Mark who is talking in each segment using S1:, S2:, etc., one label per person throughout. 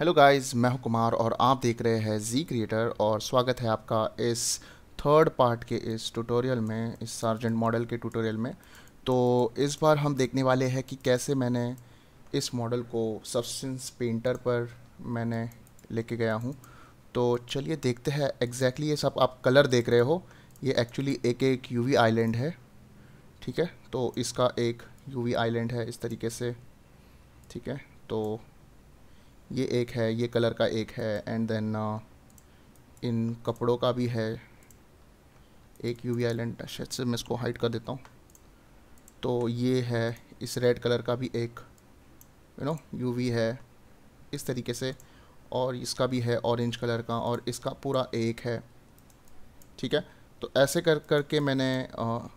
S1: Hello guys मैं हूं कुमार और आप देख रहे हैं जी क्रिएटर और स्वागत है आपका इस थर्ड पार्ट के इस ट्यूटोरियल में इस सार्जेंट मॉडल के ट्यूटोरियल में तो इस बार हम देखने वाले हैं कि कैसे मैंने इस मॉडल को सब्सटेंस पेंटर पर मैंने लेके गया हूं तो चलिए देखते हैं एग्जैक्टली ये सब आप कलर देख रहे हो ये एक्चुअली एक एक यू वी है ठीक है तो इसका एक यू वी है इस तरीके से ठीक है तो ये एक है ये कलर का एक है एंड देन uh, इन कपड़ों का भी है एक यू वी आईलैंड शायद से मैं इसको हाइड कर देता हूँ तो ये है इस रेड कलर का भी एक यू नो यू वी है इस तरीके से और इसका भी है ऑरेंज कलर का और इसका पूरा एक है ठीक है तो ऐसे कर कर के मैंने आ, uh,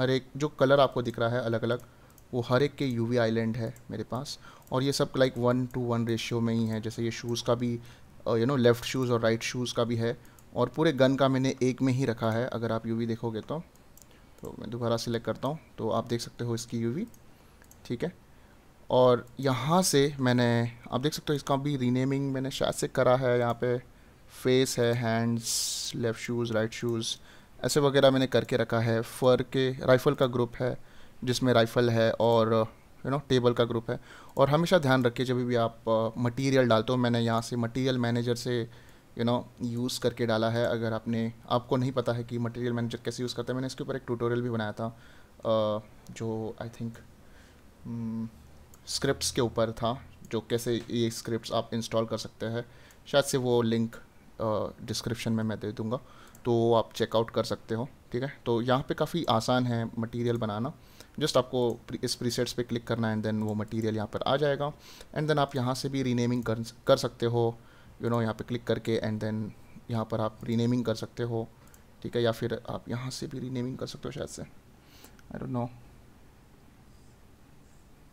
S1: हर एक जो कलर आपको दिख रहा है अलग अलग वो हर एक के यूवी आइलैंड है मेरे पास और ये सब like one two one ratio में ही है जैसे ये शूज़ का भी यू नो लेफ़्ट शूज़ और राइट शूज़ का भी है और पूरे गन का मैंने एक में ही रखा है अगर आप यूवी देखोगे तो तो मैं दोबारा सिलेक्ट करता हूँ तो आप देख सकते हो इसकी यूवी ठीक है और यहाँ से मैंने आप देख सकते हो इसका भी रीनेमिंग मैंने शायद से करा है यहाँ पे फेस है hands left shoes right shoes ऐसे वगैरह मैंने करके रखा है फ़र के राइफ़ल का ग्रुप है जिसमें राइफ़ल है और यू नो टेबल का ग्रुप है और हमेशा ध्यान रखिए जब भी आप मटेरियल uh, डालते हो मैंने यहाँ से मटेरियल मैनेजर से यू नो यूज़ करके डाला है अगर आपने आपको नहीं पता है कि मटेरियल मैनेजर कैसे यूज़ करता है मैंने इसके ऊपर एक ट्यूटोरियल भी बनाया था जो आई थिंक स्क्रिप्ट्स के ऊपर था जो कैसे ये स्क्रिप्ट्स आप इंस्टॉल कर सकते हैं शायद से वो लिंक डिस्क्रिप्शन में मैं दे दूंगा तो आप चेकआउट कर सकते हो ठीक है तो यहाँ पे काफ़ी आसान है मटेरियल बनाना जस्ट आपको इस प्रीसेट्स पे क्लिक करना है एंड देन वो मटेरियल यहाँ पर आ जाएगा एंड देन आप यहाँ से भी रीनेमिंग कर कर सकते हो यू you नो know, यहाँ पे क्लिक करके एंड देन यहाँ पर आप रीनेमिंग कर सकते हो ठीक है या फिर आप यहाँ से भी रीनेमिंग कर सकते हो शायद से आई डोंट नो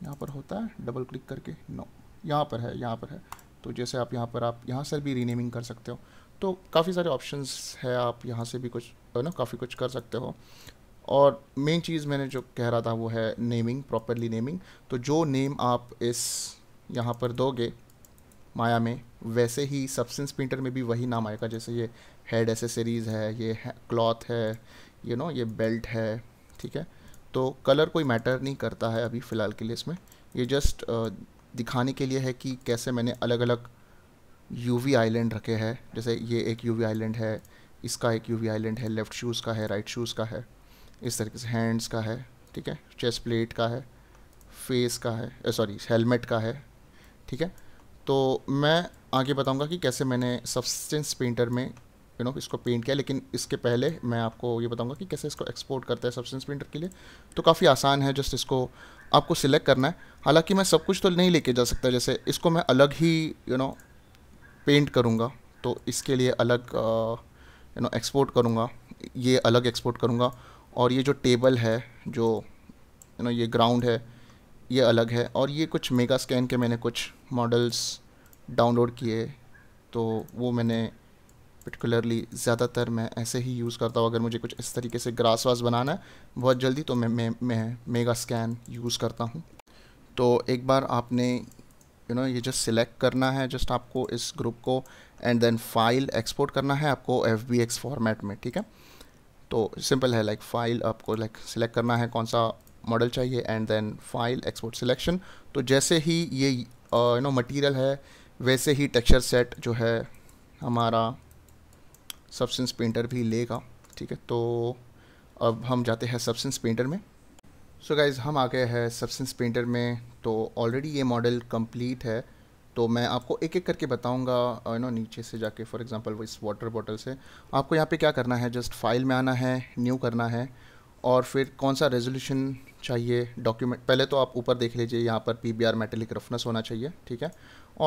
S1: यहाँ पर होता है डबल क्लिक करके नो no. यहाँ पर है यहाँ पर है तो जैसे आप यहाँ पर आप यहाँ से भी रीनेमिंग कर सकते हो तो काफ़ी सारे ऑप्शंस है आप यहाँ से भी कुछ ना काफ़ी कुछ कर सकते हो और मेन चीज़ मैंने जो कह रहा था वो है नेमिंग प्रॉपरली नेमिंग तो जो नेम आप इस यहाँ पर दोगे माया में वैसे ही सब्सेंस प्रिंटर में भी वही नाम आएगा जैसे ये हेड एसेसरीज़ है ये क्लॉथ है यू you नो know, ये बेल्ट है ठीक है तो कलर कोई मैटर नहीं करता है अभी फ़िलहाल के लिए इसमें ये जस्ट दिखाने के लिए है कि कैसे मैंने अलग अलग यूवी आइलैंड रखे हैं जैसे ये एक यूवी आइलैंड है इसका एक यूवी आइलैंड है लेफ़्ट शूज़ का है राइट शूज़ का है इस तरीके से हैंड्स का है ठीक है चेस्ट प्लेट का है फेस का है सॉरी हेलमेट का है ठीक है तो मैं आगे बताऊंगा कि कैसे मैंने सब्सटेंस पेंटर में यू you नो know, इसको पेंट किया लेकिन इसके पहले मैं आपको ये बताऊंगा कि कैसे इसको एक्सपोर्ट करता है सब्सटेंस पेंटर के लिए तो काफ़ी आसान है जस्ट इसको आपको सिलेक्ट करना है हालांकि मैं सब कुछ तो नहीं लेके जा सकता जैसे इसको मैं अलग ही यू नो पेंट करूँगा तो इसके लिए अलग यू नो एक्सपोर्ट करूँगा ये अलग एक्सपोर्ट करूँगा और ये जो टेबल है जो यू नो ये ग्राउंड है ये अलग है और ये कुछ मेगा स्कैन के मैंने कुछ मॉडल्स डाउनलोड किए तो वो मैंने पर्टिकुलरली ज़्यादातर मैं ऐसे ही यूज़ करता हूँ अगर मुझे कुछ इस तरीके से ग्रास वास बनाना है बहुत जल्दी तो मैं मैं, मैं मेगा स्कैन यूज़ करता हूँ तो एक बार आपने यू नो ये जस्ट सिलेक्ट करना है जस्ट आपको इस ग्रुप को एंड देन फाइल एक्सपोर्ट करना है आपको एफ फॉर्मेट में ठीक है तो सिंपल है लाइक फाइल आपको लाइक सिलेक्ट करना है कौन सा मॉडल चाहिए and then file export selection तो जैसे ही ये यू नो मटेरियल है वैसे ही टेक्सचर सेट जो है हमारा सब्सेंस पेंटर भी लेगा ठीक है तो अब हम जाते हैं सब्सेंस पेंटर में सो so गाइज हम आ गए हैं सब्सेंस पेंटर में तो ऑलरेडी ये मॉडल कंप्लीट है तो मैं आपको एक एक करके बताऊंगा यू uh, नो नीचे से जाके फॉर एग्जांपल इस वाटर बॉटल से आपको यहाँ पे क्या करना है जस्ट फाइल में आना है न्यू करना है और फिर कौन सा रेजोल्यूशन चाहिए डॉक्यूमेंट पहले तो आप ऊपर देख लीजिए यहाँ पर पी बी मेटेलिक रफनेस होना चाहिए ठीक है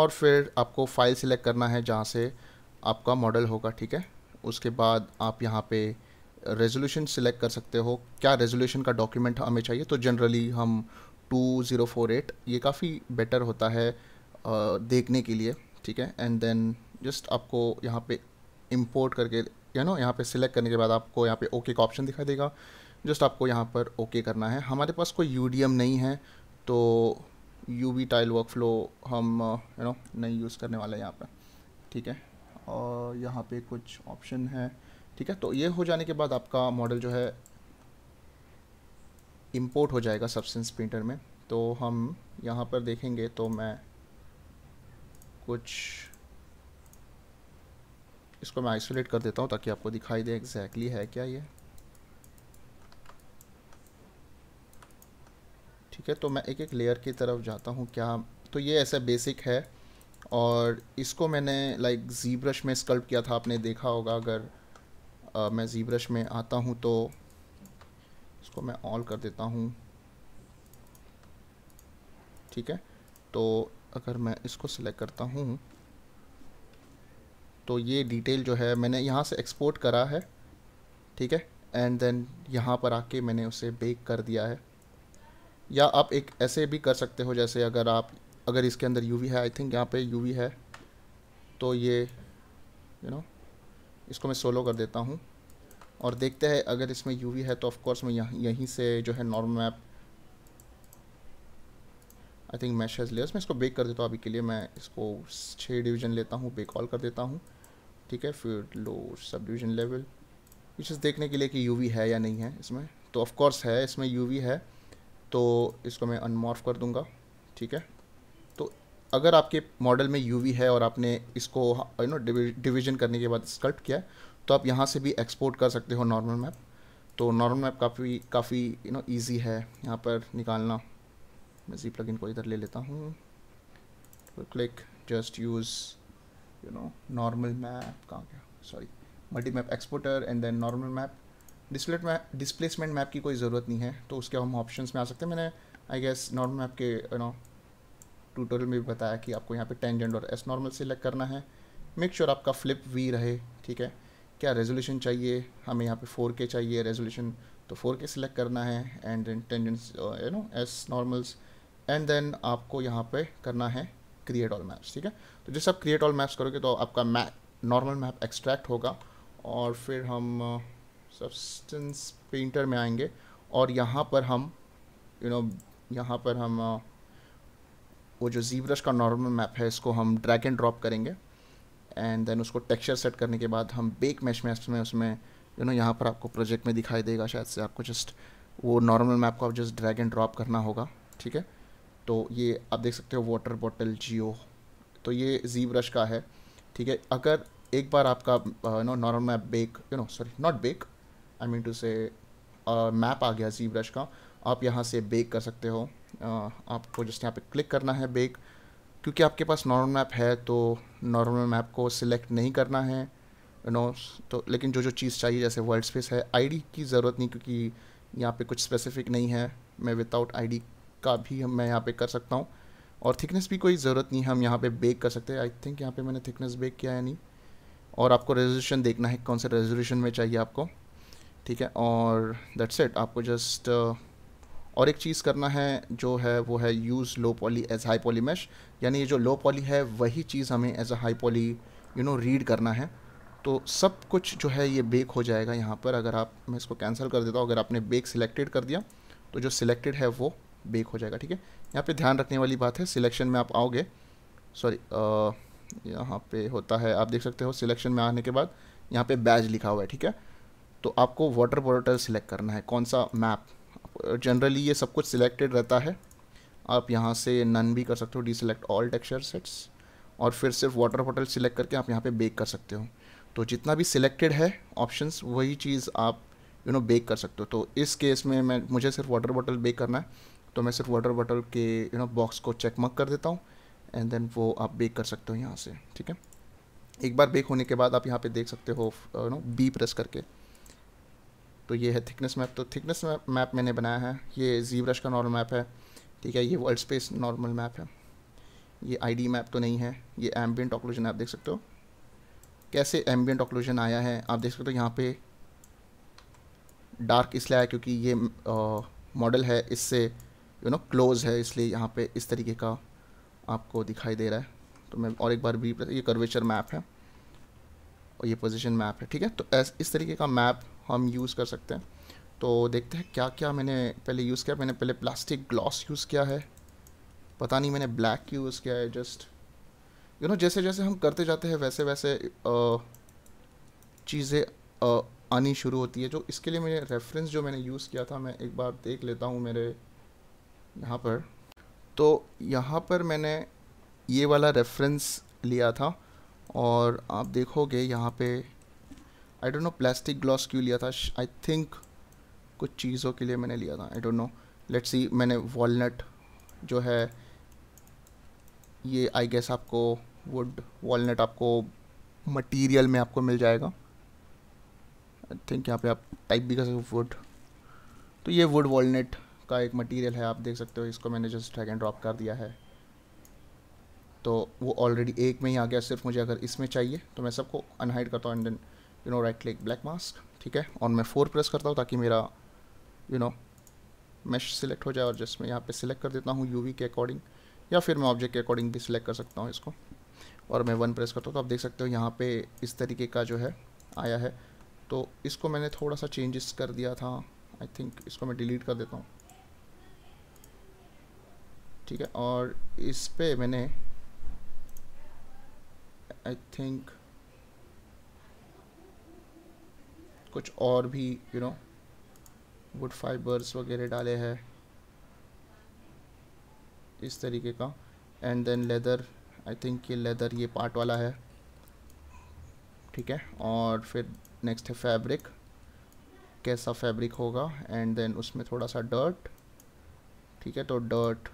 S1: और फिर आपको फाइल सिलेक्ट करना है जहाँ से आपका मॉडल होगा ठीक है उसके बाद आप यहाँ पे रेजोल्यूशन सिलेक्ट कर सकते हो क्या रेजोल्यूशन का डॉक्यूमेंट हमें चाहिए तो जनरली हम 2048 ये काफ़ी बेटर होता है देखने के लिए ठीक है एंड देन जस्ट आपको यहाँ पे इंपोर्ट करके यू नो यहाँ पे सिलेक्ट करने के बाद आपको यहाँ पे ओके का ऑप्शन दिखाई देगा जस्ट आपको यहाँ पर ओके करना है हमारे पास कोई यू नहीं है तो UV tile workflow हम यू नो नहीं यूज़ करने वाले यहाँ पर ठीक है और यहाँ पे कुछ ऑप्शन है ठीक है तो ये हो जाने के बाद आपका मॉडल जो है इम्पोर्ट हो जाएगा सबसेंस प्रिंटर में तो हम यहाँ पर देखेंगे तो मैं कुछ इसको मैं आइसोलेट कर देता हूँ ताकि आपको दिखाई दे एग्जैक्टली है क्या ये ठीक है तो मैं एक एक लेयर की तरफ जाता हूँ क्या तो ये ऐसा बेसिक है और इसको मैंने लाइक जी ब्रश में स्कल्प किया था आपने देखा होगा अगर आ, मैं जी ब्रश में आता हूँ तो इसको मैं ऑल कर देता हूँ ठीक है तो अगर मैं इसको सिलेक्ट करता हूँ तो ये डिटेल जो है मैंने यहाँ से एक्सपोर्ट करा है ठीक है एंड देन यहाँ पर आके मैंने उसे बेक कर दिया है या आप एक ऐसे भी कर सकते हो जैसे अगर आप अगर इसके अंदर यूवी है आई थिंक यहाँ पे यूवी है तो ये यू you नो know, इसको मैं सोलो कर देता हूँ और देखते हैं अगर इसमें यूवी है तो ऑफ़ कोर्स मैं यह, यहीं से जो है normal map I think mesh has layers मैं इसको बेक कर देता हूँ अभी के लिए मैं इसको छः डिवीजन लेता हूँ बेक ऑल कर देता हूँ ठीक है फिर लो सब डिवीजन लेवल इस देखने के लिए कि वी है या नहीं है इसमें तो ऑफकोर्स है इसमें वी है तो इसको मैं अनमॉर्फ कर दूंगा ठीक है तो अगर आपके मॉडल में वी है और आपने इसको यू नो डिवीजन करने के बाद स्कल्प किया तो आप यहाँ से भी एक्सपोर्ट कर सकते हो नॉर्मल मैप तो नॉर्मल मैप काफ़ी काफ़ी यू नो ईजी है यहाँ पर निकालना मैं जी प्लगइन को इधर ले लेता हूँ click just use you know normal map कहाँ गया sorry multi map exporter and then normal map displace map displacement map की कोई ज़रूरत नहीं है तो उसके हम ऑप्शन में आ सकते हैं मैंने आई गेस नॉर्मल मैप के यू नो ट्यूटोरियल में भी बताया कि आपको यहाँ पे टेंजेंट और एस नॉर्मल सिलेक्ट करना है मेक श्योर sure आपका फ्लिप वी रहे ठीक है क्या रेजोल्यूशन चाहिए हमें यहाँ पे 4K चाहिए रेजोल्यूशन तो 4K सिलेक्ट करना है and then tangents you know as normals and then आपको यहाँ पे करना है क्रिएट ऑल मैप्स ठीक है तो जैसे आप क्रिएट ऑल मैप्स करोगे तो आपका मैप नॉर्मल मैप एक्सट्रैक्ट होगा और फिर हम सब्सटेंस uh, पेंटर में आएंगे और यहाँ पर हम यू you नो know, यहाँ पर हम uh, वो जो जीब्रश का नॉर्मल मैप है इसको हम ड्रैग एंड ड्रॉप करेंगे एंड देन उसको टेक्सचर सेट करने के बाद हम बेक मैश मैच में उसमें यू नो यहाँ पर आपको प्रोजेक्ट में दिखाई देगा शायद से आपको जस्ट वो नॉर्मल मैप को आप जस्ट ड्रैग एंड ड्रॉप करना होगा ठीक है तो ये आप देख सकते हो वाटर बॉटल जियो तो ये जी ब्रश का है ठीक है अगर एक बार आपका no normal map bake you know sorry not bake I mean to से मैप आ गया जी ब्रश का आप यहाँ से बेक कर सकते हो uh, आपको जस्ट यहाँ पे क्लिक करना है बेक क्योंकि आपके पास नॉर्मल मैप है तो नॉर्मल मैप को सिलेक्ट नहीं करना है यू नो तो लेकिन जो जो चीज़ चाहिए जैसे वर्ल्ड स्पेस है आईडी की ज़रूरत नहीं क्योंकि यहाँ पे कुछ स्पेसिफिक नहीं है मैं विदाउट आईडी का भी हम मैं यहाँ पे कर सकता हूँ और थिकनेस भी कोई ज़रूरत नहीं हम यहाँ पे बेक कर सकते हैं आई थिंक यहाँ पे मैंने थिकनेस बेक किया या नहीं और आपको रेजोल्यूशन देखना है कौन से रेजोल्यूशन में चाहिए आपको ठीक है और दैट्स इट आपको जस्ट uh, और एक चीज़ करना है जो है वो है use low poly as high poly mesh यानी ये जो लो पॉली है वही चीज़ हमें as a high poly you know read करना है तो सब कुछ जो है ये बेक हो जाएगा यहाँ पर अगर आप मैं इसको कैंसिल कर देता हूँ अगर आपने बेक सिलेक्टेड कर दिया तो जो सिलेक्टेड है वो बेक हो जाएगा ठीक है यहाँ पे ध्यान रखने वाली बात है सिलेक्शन में आप आओगे सॉरी यहाँ पे होता है आप देख सकते हो सिलेक्शन में आने के बाद यहाँ पे बैज लिखा हुआ है ठीक है तो आपको वाटर पोर्टल सिलेक्ट करना है कौन सा मैप जनरली ये सब कुछ सिलेक्टेड रहता है आप यहाँ से नन भी कर सकते हो डिसलेक्ट ऑल टेक्सचर सेट्स और फिर सिर्फ वाटर पोर्टल सिलेक्ट करके आप यहाँ पर बेक कर सकते हो तो जितना भी सिलेक्टेड है ऑप्शंस वही चीज़ आप यू नो बेक कर सकते हो तो इस केस में मैं मुझे सिर्फ वाटर बॉटल बेक करना है तो मैं सिर्फ वाटर बॉटल के यू नो बॉक्स को चेक मक कर देता हूँ एंड देन वो आप बेक कर सकते हो यहाँ से ठीक है एक बार बेक होने के बाद आप यहाँ पे देख सकते हो यू नो बी प्रेस करके तो ये है थिकनेस मैप तो थिकनेस मैप मैंने बनाया है ये जी ब्रश का नॉर्मल मैप है ठीक है ये वर्ल्ड स्पेस नॉर्मल मैप है ये आईडी मैप तो नहीं है ये एम्बियन ऑक्लूजन आप देख सकते हो कैसे एम्बियन ऑक्लूजन आया है आप देख सकते हो यहाँ पे डार्क इसलिए आया क्योंकि ये मॉडल uh, है इससे यू नो क्लोज है इसलिए यहाँ पे इस तरीके का आपको दिखाई दे रहा है तो मैं और एक बार भी ये कर्वेचर मैप है और ये पोजिशन मैप है ठीक है तो इस तरीके का मैप हम यूज़ कर सकते हैं तो देखते हैं क्या क्या मैंने पहले यूज़ किया मैंने पहले प्लास्टिक ग्लॉस यूज़ किया है पता नहीं मैंने ब्लैक यूज़ किया है जस्ट यू नो जैसे जैसे हम करते जाते हैं वैसे वैसे चीज़ें आनी शुरू होती है जो इसके लिए मेरे रेफरेंस जो मैंने यूज़ किया था मैं एक बार देख लेता हूँ मेरे यहाँ पर तो यहाँ पर मैंने ये वाला रेफरेंस लिया था और आप देखोगे यहाँ पे I don't know plastic gloss क्यों लिया था आई थिंक कुछ चीज़ों के लिए मैंने लिया था I don't know let's see मैंने वॉलनट जो है ये आई गेस आपको वुड वॉलनट आपको मटेरियल में आपको मिल जाएगा आई थिंक यहाँ पे आप टाइप भी कर सकते हो वुड तो ये वुड वॉलट का एक मटेरियल है आप देख सकते हो इसको मैंने जस्ट ड्रैग एंड ड्रॉप कर दिया है तो वो ऑलरेडी एक में ही आ गया सिर्फ मुझे अगर इसमें चाहिए तो मैं सबको अनहाइड करता हूँ and then you know right click black mask ठीक है और मैं फोर प्रेस करता हूँ ताकि मेरा यू नो मैश सिलेक्ट हो जाए और जस्ट मैं यहाँ पर सिलेक्ट कर देता हूँ यू के अकॉर्डिंग या फिर मैं ऑब्जेक्ट के अकॉर्डिंग भी सिलेक्ट कर सकता हूँ इसको और मैं वन प्रेस करता हूँ तो आप देख सकते हो यहाँ पे इस तरीके का जो है आया है तो इसको मैंने थोड़ा सा चेंजेस कर दिया था आई थिंक इसको मैं डिलीट कर देता हूँ ठीक है और इस पर मैंने आई थिंक कुछ और भी यू नो वुड फाइबर्स वगैरह डाले हैं इस तरीके का and then leather I think ये लेदर ये पार्ट वाला है ठीक है और फिर नेक्स्ट है फैब्रिक कैसा फैब्रिक होगा एंड देन उसमें थोड़ा सा डर्ट ठीक है तो डर्ट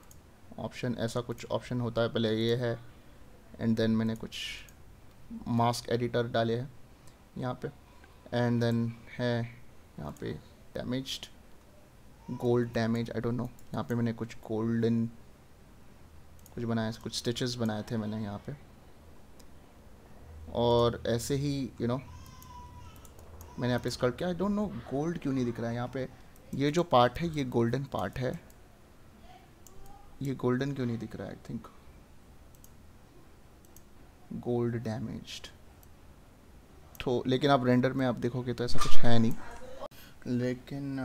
S1: ऑप्शन ऐसा कुछ ऑप्शन होता है पहले ये है एंड देन मैंने कुछ मास्क एडिटर डाले हैं यहाँ पे एंड देन है यहाँ पे damaged gold damage I don't know यहाँ पे मैंने कुछ गोल्डन कुछ बनाया कुछ स्टिचेस बनाए थे मैंने यहाँ पे और ऐसे ही यू you नो know, मैंने यहाँ पे स्कर्ट किया आई डोंट नो गोल्ड क्यों नहीं दिख रहा है यहाँ पे ये जो पार्ट है ये गोल्डन पार्ट है ये गोल्डन क्यों नहीं दिख रहा है आई थिंक गोल्ड डैमेज्ड तो लेकिन आप रेंडर में आप देखोगे तो ऐसा कुछ है नहीं लेकिन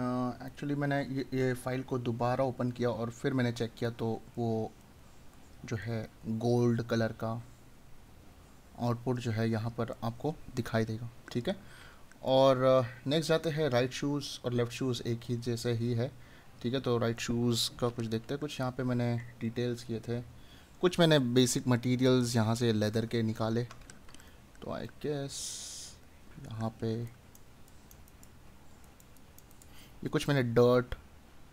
S1: एक्चुअली मैंने ये, ये फाइल को दोबारा ओपन किया और फिर मैंने चेक किया तो वो जो है गोल्ड कलर का आउटपुट जो है यहाँ पर आपको दिखाई देगा ठीक है और नेक्स्ट जाते हैं राइट शूज़ और लेफ़्ट शूज़ एक ही जैसे ही है ठीक है तो राइट शूज़ का कुछ देखते हैं कुछ यहाँ पे मैंने डिटेल्स किए थे कुछ मैंने बेसिक मटेरियल्स यहाँ से लेदर के निकाले तो आई गेस यहाँ पे ये कुछ मैंने डर्ट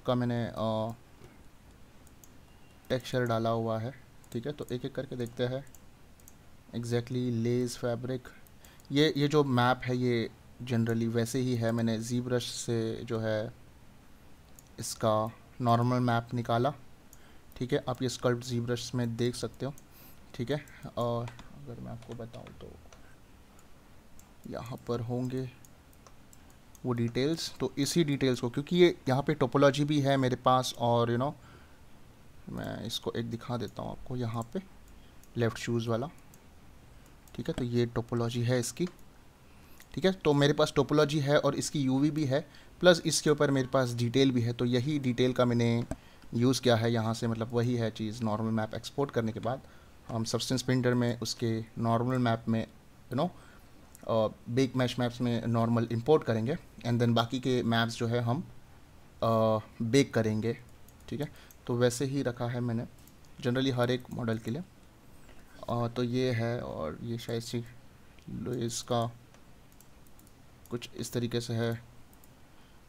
S1: का मैंने टेक्सचर डाला हुआ है ठीक है तो एक एक करके देखते हैं एग्जैक्टली लेस फैब्रिक ये ये जो मैप है ये जनरली वैसे ही है मैंने जी ब्रश से जो है इसका नॉर्मल मैप निकाला ठीक है आप ये स्कल्प जी ब्रश में देख सकते हो ठीक है और अगर मैं आपको बताऊं तो यहाँ पर होंगे वो डिटेल्स तो इसी डिटेल्स को क्योंकि ये यहाँ पे टोपोलॉजी भी है मेरे पास और यू you नो know, मैं इसको एक दिखा देता हूँ आपको यहाँ पे लेफ़्ट शूज़ वाला ठीक है तो ये टोपोलॉजी है इसकी ठीक है तो मेरे पास टोपोलॉजी है और इसकी यूवी भी है प्लस इसके ऊपर मेरे पास डिटेल भी है तो यही डिटेल का मैंने यूज़ किया है यहाँ से मतलब वही है चीज़ नॉर्मल मैप एक्सपोर्ट करने के बाद हम सब्सटेंस प्रिंटर में उसके नॉर्मल मैप में you know big mesh maps में नॉर्मल इंपोर्ट करेंगे एंड देन बाकी के मैप्स जो है हम बेक uh, करेंगे ठीक है तो वैसे ही रखा है मैंने जनरली हर एक मॉडल के लिए uh, तो ये है और ये शायद सी इसका कुछ इस तरीके से है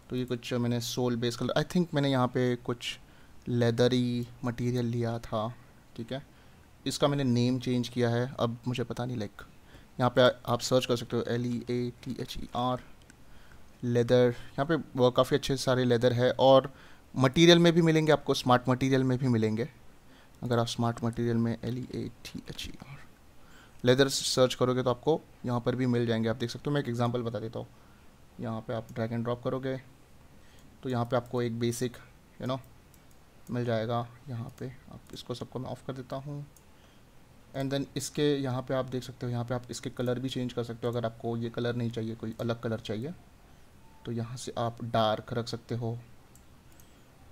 S1: तो ये कुछ मैंने sole base colour I think मैंने यहाँ पे कुछ लेदरी मटेरियल लिया था ठीक है इसका मैंने नेम चेंज किया है अब मुझे पता नहीं लाइक यहाँ पे आप सर्च कर सकते हो L E A T H E R leather यहाँ पे काफ़ी अच्छे सारे लेदर है और मटेरियल में भी मिलेंगे आपको स्मार्ट मटेरियल में भी मिलेंगे अगर आप स्मार्ट मटेरियल में L E A T H E R leather search करोगे तो आपको यहाँ पर भी मिल जाएंगे आप देख सकते हो मैं एक एग्जांपल बता देता हूँ यहाँ पे आप ड्रैग एंड ड्रॉप करोगे तो यहाँ पे आपको एक basic you you know know, मिल जाएगा यहाँ पे आप इसको सबको मैं ऑफ़ कर देता हूँ एंड देन इसके यहाँ पे आप देख सकते हो यहाँ पे आप इसके कलर भी चेंज कर सकते हो अगर आपको ये कलर नहीं चाहिए कोई अलग कलर चाहिए तो यहाँ से आप डार्क रख सकते हो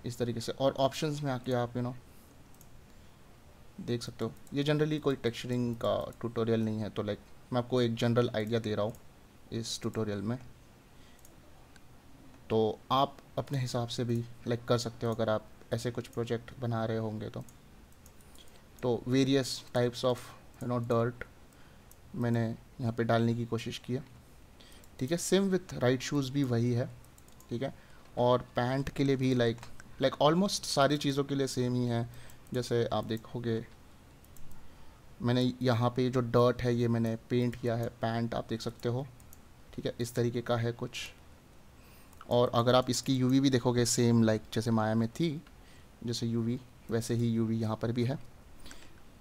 S1: इस तरीके से और ऑप्शंस में आके आप यू you नो know, देख सकते हो ये जनरली कोई टेक्सचरिंग का ट्यूटोरियल नहीं है तो लाइक मैं आपको एक जनरल आइडिया दे रहा हूँ इस ट्यूटोरियल में तो आप अपने हिसाब से भी लाइक कर सकते हो अगर आप ऐसे कुछ प्रोजेक्ट बना रहे होंगे तो तो various types of you know dirt मैंने यहाँ पे डालने की कोशिश की है ठीक है सेम विथ राइट शूज़ भी वही है ठीक है और पैंट के लिए भी लाइक लाइक ऑलमोस्ट सारी चीज़ों के लिए सेम ही है जैसे आप देखोगे मैंने यहाँ पे जो डर्ट है ये मैंने पेंट किया है पैंट आप देख सकते हो ठीक है इस तरीके का है कुछ और अगर आप इसकी यूवी भी देखोगे सेम लाइक जैसे माया में थी जैसे यूवी वैसे ही यूवी यहाँ पर भी है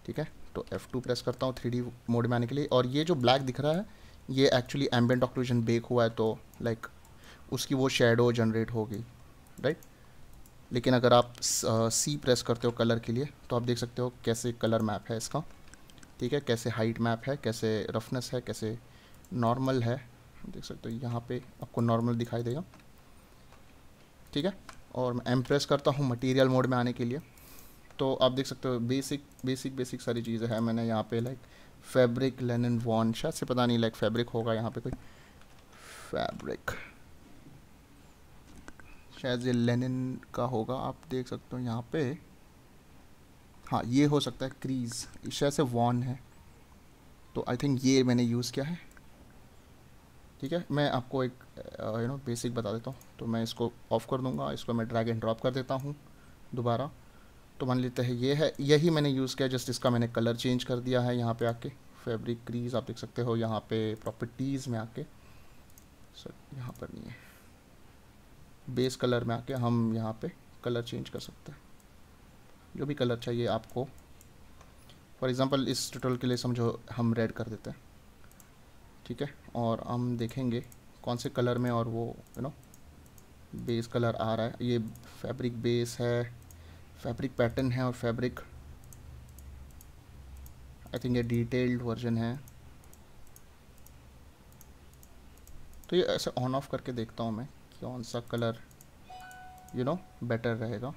S1: ठीक है तो टू प्रेस करता हूँ थ्री मोड में आने के लिए और ये जो ब्लैक दिख रहा है ये एक्चुअली एम्बेंट ऑक्लूजन बेक हुआ है तो लाइक like, उसकी वो शेडो जनरेट होगी राइट लेकिन अगर आप सी प्रेस करते हो कलर के लिए तो आप देख सकते हो कैसे कलर मैप है इसका ठीक है कैसे हाइट मैप है कैसे रफनेस है कैसे नॉर्मल है देख सकते हो यहाँ पे आपको नॉर्मल दिखाई देगा ठीक है और मैं एम प्रेस करता हूँ मटेरियल मोड में आने के लिए तो आप देख सकते हो बेसिक बेसिक बेसिक सारी चीज़ें हैं मैंने यहाँ पे लाइक फैब्रिक लेनन वॉन शायद से पता नहीं लाइक फैब्रिक होगा यहाँ पे कोई फैब्रिक शायद ये लेन का होगा आप देख सकते हो यहाँ पे हाँ ये हो सकता है क्रीज शायद से वॉन है तो आई थिंक ये मैंने यूज़ किया है ठीक है मैं आपको एक यू नो बेसिक बता देता हूँ तो मैं इसको ऑफ़ कर दूँगा इसको मैं ड्रैग एंड ड्रॉप कर देता हूँ दोबारा तो मान लेते हैं ये है यही मैंने यूज़ किया जस्ट इसका मैंने कलर चेंज कर दिया है यहाँ पे आके फैब्रिक क्रीज आप देख सकते हो यहाँ पे प्रॉपर्टीज़ में आके सर यहाँ पर नहीं है बेस कलर में आके हम यहाँ पे कलर चेंज कर सकते हैं जो भी कलर चाहिए आपको फॉर एग्ज़ाम्पल इस टोटल के लिए समझो हम रेड कर देते हैं ठीक है और हम देखेंगे कौन से कलर में और वो यू नो बेस कलर आ रहा है ये फैब्रिक बेस है फैब्रिक पैटर्न है और फैब्रिक आई थिंक ये डिटेल्ड वर्जन है तो ये ऐसे ऑन ऑफ करके देखता हूँ मैं कौन सा कलर यू नो बेटर रहेगा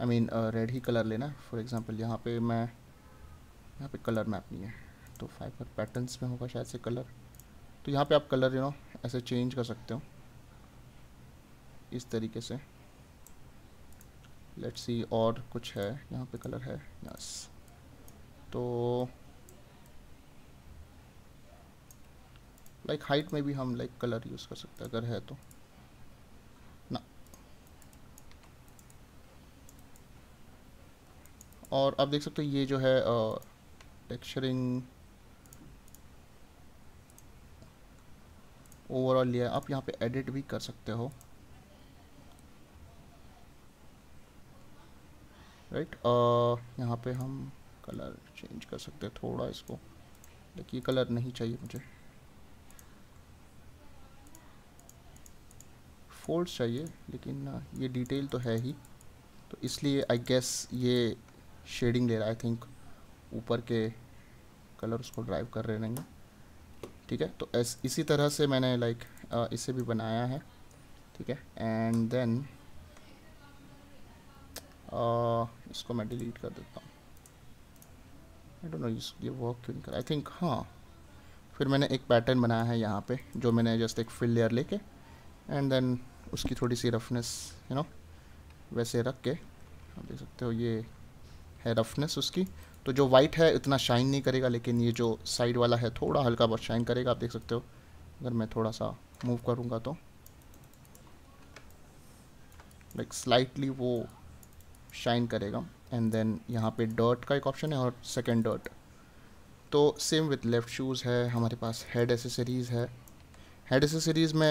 S1: आई मीन रेड ही कलर लेना फॉर एग्जांपल यहाँ पे मैं यहाँ पे कलर मैप नहीं है तो फाइबर पैटर्न्स में होगा शायद से कलर तो यहाँ पे आप कलर यू नो ऐसे चेंज कर सकते हो इस तरीके से लेट्स सी और कुछ है यहाँ पे कलर है यस तो लाइक like हाइट में भी हम लाइक कलर यूज़ कर सकते हैं अगर है तो ना और आप देख सकते हो ये जो है टेक्सचरिंग ओवरऑल लिया आप यहाँ पे एडिट भी कर सकते हो राइट right? यहाँ पे हम कलर चेंज कर सकते हैं थोड़ा इसको देखिए कलर नहीं चाहिए मुझे फोल्ड्स चाहिए लेकिन ये डिटेल तो है ही तो इसलिए आई गेस ये शेडिंग ले रहा है आई थिंक ऊपर के कलर उसको ड्राइव कर रहे रहेंगे ठीक है तो इस, इसी तरह से मैंने लाइक like, इसे भी बनाया है ठीक है एंड देन इसको मैं डिलीट कर देता हूँ आई डोंट नो ये वर्क क्यों नहीं कर आई थिंक हाँ फिर मैंने एक पैटर्न बनाया है यहाँ पे जो मैंने जस्ट एक फिल लेयर लेके एंड देन उसकी थोड़ी सी रफनेस यू नो वैसे रख के आप देख सकते हो ये है रफनेस उसकी तो जो वाइट है इतना शाइन नहीं करेगा लेकिन ये जो साइड वाला है थोड़ा हल्का बहुत शाइन करेगा आप देख सकते हो अगर मैं थोड़ा सा मूव करूँगा तो लाइक like स्लाइटली वो शाइन करेगा एंड देन यहाँ पे डर्ट का एक ऑप्शन है और सेकेंड डर्ट तो सेम विथ लेफ़्ट शूज़ है हमारे पास हेड एसेसरीज़ है हेड एसेसरीज़ में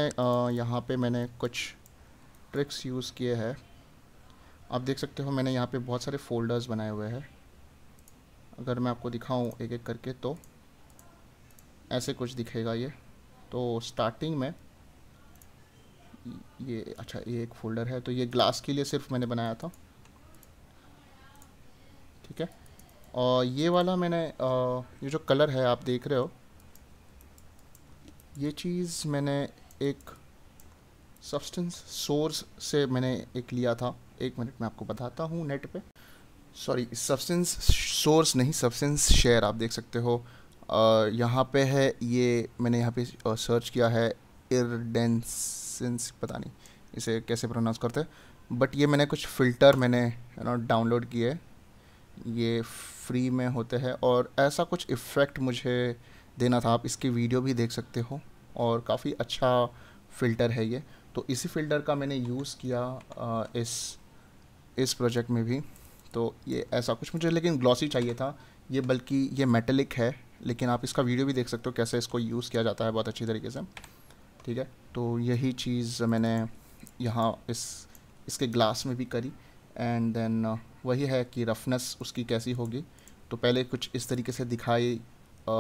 S1: यहाँ पे मैंने कुछ ट्रिक्स यूज़ किए हैं आप देख सकते हो मैंने यहाँ पे बहुत सारे फोल्डर्स बनाए हुए हैं अगर मैं आपको दिखाऊं एक एक करके तो ऐसे कुछ दिखेगा ये तो स्टार्टिंग में ये अच्छा ये एक फोल्डर है तो ये ग्लास के लिए सिर्फ मैंने बनाया था ठीक है और ये वाला मैंने ये जो कलर है आप देख रहे हो ये चीज़ मैंने एक सब्सटेंस सोर्स से मैंने एक लिया था एक मिनट मैं आपको बताता हूँ नेट पे सॉरी सब्सटेंस सोर्स नहीं सब्सटेंस शेयर आप देख सकते हो यहाँ पे है ये मैंने यहाँ पे सर्च किया है इरडेंसेंस पता नहीं इसे कैसे प्रोनाउंस करते हैं बट ये मैंने कुछ फ़िल्टर मैंने यू डाउनलोड किए ये फ्री में होते हैं और ऐसा कुछ इफ़ेक्ट मुझे देना था आप इसकी वीडियो भी देख सकते हो और काफ़ी अच्छा फ़िल्टर है ये तो इसी फ़िल्टर का मैंने यूज़ किया आ, इस इस प्रोजेक्ट में भी तो ये ऐसा कुछ मुझे लेकिन ग्लॉसी चाहिए था ये बल्कि ये मेटेलिक है लेकिन आप इसका वीडियो भी देख सकते हो कैसे इसको यूज़ किया जाता है बहुत अच्छी तरीके से ठीक है तो यही चीज़ मैंने यहाँ इस इसके ग्लास में भी करी एंड देन uh, वही है कि रफनेस उसकी कैसी होगी तो पहले कुछ इस तरीके से दिखाई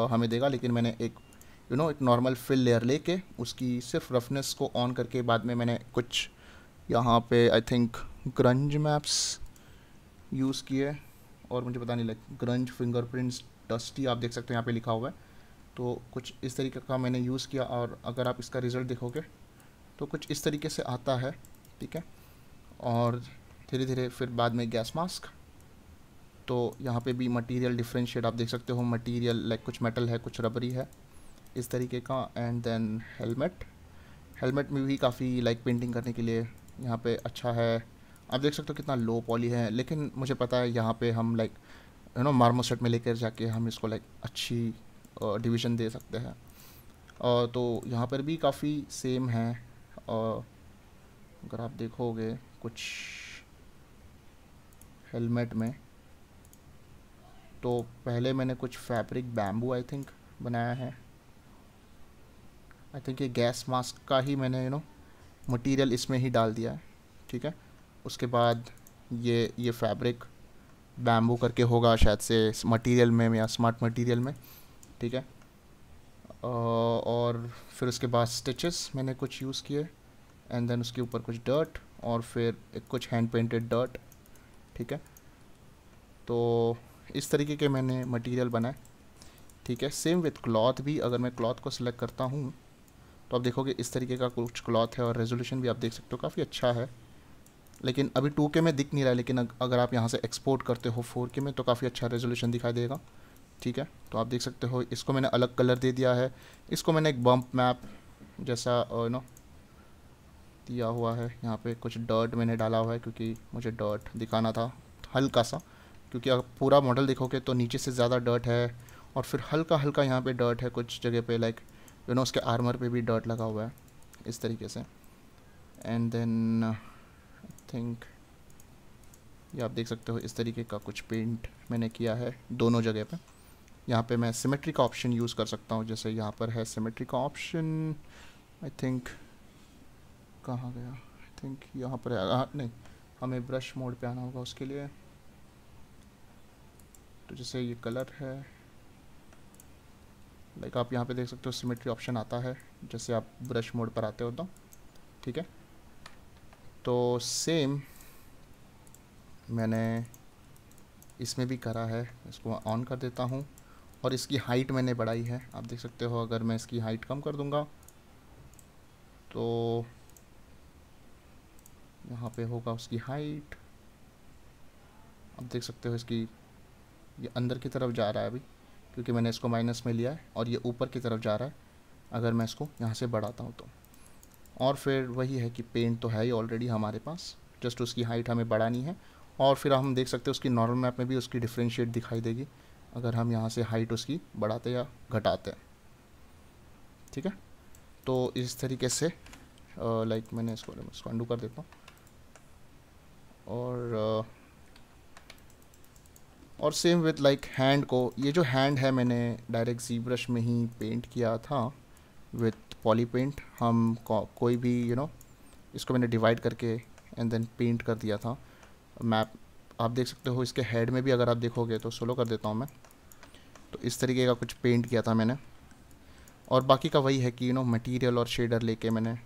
S1: हमें देगा लेकिन मैंने एक यू you नो know, एक नॉर्मल फिल लेयर लेके उसकी सिर्फ रफनेस को ऑन करके बाद में मैंने कुछ यहाँ पे I think grunge maps use किए और मुझे पता नहीं लग ग्रंज फिंगरप्रिंट्स डस्टी आप देख सकते हो यहाँ पे लिखा हुआ है तो कुछ इस तरीके का मैंने यूज़ किया और अगर आप इसका रिज़ल्ट देखोगे तो कुछ इस तरीके से आता है ठीक है और धीरे धीरे फिर बाद में गैस मास्क तो यहाँ पे भी मटेरियल डिफ्रेंशिएट आप देख सकते हो मटेरियल लाइक कुछ मेटल है कुछ रबरी है इस तरीके का एंड देन हेलमेट हेलमेट में भी काफ़ी लाइक पेंटिंग करने के लिए यहाँ पे अच्छा है आप देख सकते हो कितना लो पॉली है लेकिन मुझे पता है यहाँ पे हम लाइक यू नो मार्मोसेट में लेकर जाके हम इसको लाइक अच्छी डिवीजन दे सकते हैं और तो यहाँ पर भी काफ़ी सेम है और अगर आप देखोगे कुछ हेलमेट में तो पहले मैंने कुछ फैब्रिक बैम्बू आई थिंक बनाया है आई थिंक ये गैस मास्क का ही मैंने यू नो मटेरियल इसमें ही डाल दिया है ठीक है उसके बाद ये ये फैब्रिक बैम्बू करके होगा शायद से मटेरियल में या स्मार्ट मटेरियल में ठीक है और फिर उसके बाद स्टिचेस मैंने कुछ यूज़ किए एंड देन उसके ऊपर कुछ डर्ट और फिर कुछ हैंड पेंटेड डर्ट ठीक है तो इस तरीके के मैंने मटेरियल बनाए ठीक है सेम विथ क्लॉथ भी अगर मैं क्लॉथ को सिलेक्ट करता हूँ तो आप देखोगे इस तरीके का कुछ क्लॉथ है और रेजोल्यूशन भी आप देख सकते हो काफ़ी अच्छा है लेकिन अभी टू के में दिख नहीं रहा है लेकिन अगर आप यहाँ से एक्सपोर्ट करते हो फोर के में तो काफ़ी अच्छा रेजोल्यूशन दिखाई देगा ठीक है तो आप देख सकते हो इसको मैंने अलग कलर दे दिया है इसको मैंने एक बम्प मैप जैसा यू नो दिया हुआ है यहाँ पे कुछ डर्ट मैंने डाला हुआ है क्योंकि मुझे डर्ट दिखाना था हल्का सा क्योंकि अगर पूरा मॉडल देखोगे तो नीचे से ज़्यादा डर्ट है और फिर हल्का हल्का यहाँ पे डर्ट है कुछ जगह पे लाइक यू नो उसके आर्मर पे भी डर्ट लगा हुआ है इस तरीके से एंड देन थिंक ये आप देख सकते हो इस तरीके का कुछ पेंट मैंने किया है दोनों जगह पे यहाँ पे मैं सिमेट्रिक का ऑप्शन यूज़ कर सकता हूँ जैसे यहाँ पर है सिमेट्रिक ऑप्शन आई थिंक कहाँ गया आई थिंक यहाँ पर है आ, नहीं हमें ब्रश मोड पे आना होगा उसके लिए तो जैसे ये कलर है लाइक आप यहाँ पे देख सकते हो सिमेट्री ऑप्शन आता है जैसे आप ब्रश मोड पर आते हो तो ठीक है तो सेम मैंने इसमें भी करा है इसको ऑन कर देता हूँ और इसकी हाइट मैंने बढ़ाई है आप देख सकते हो अगर मैं इसकी हाइट कम कर दूँगा तो यहाँ पे होगा उसकी हाइट आप देख सकते हो इसकी ये अंदर की तरफ जा रहा है अभी क्योंकि मैंने इसको माइनस में लिया है और ये ऊपर की तरफ जा रहा है अगर मैं इसको यहाँ से बढ़ाता हूँ तो और फिर वही है कि पेंट तो है ही ऑलरेडी हमारे पास जस्ट उसकी हाइट हमें बढ़ानी है और फिर हम देख सकते हैं उसकी नॉर्मल मैप में भी उसकी डिफ्रेंशिएट दिखाई देगी अगर हम यहाँ से हाइट उसकी बढ़ाते या घटाते हैं ठीक है तो इस तरीके से लाइक मैंने इसको इसको अंडू कर देता हूँ और और सेम विथ लाइक हैंड को ये जो हैंड है मैंने डायरेक्ट जी ब्रश में ही पेंट किया था विथ पॉली पेंट हम को, कोई भी यू you नो know, इसको मैंने डिवाइड करके एंड देन पेंट कर दिया था मैप आप देख सकते हो इसके हेड में भी अगर आप देखोगे तो सोलो कर देता हूँ मैं तो इस तरीके का कुछ पेंट किया था मैंने और बाकी का वही है कि यू नो मटेरियल और शेडर लेके मैंने यू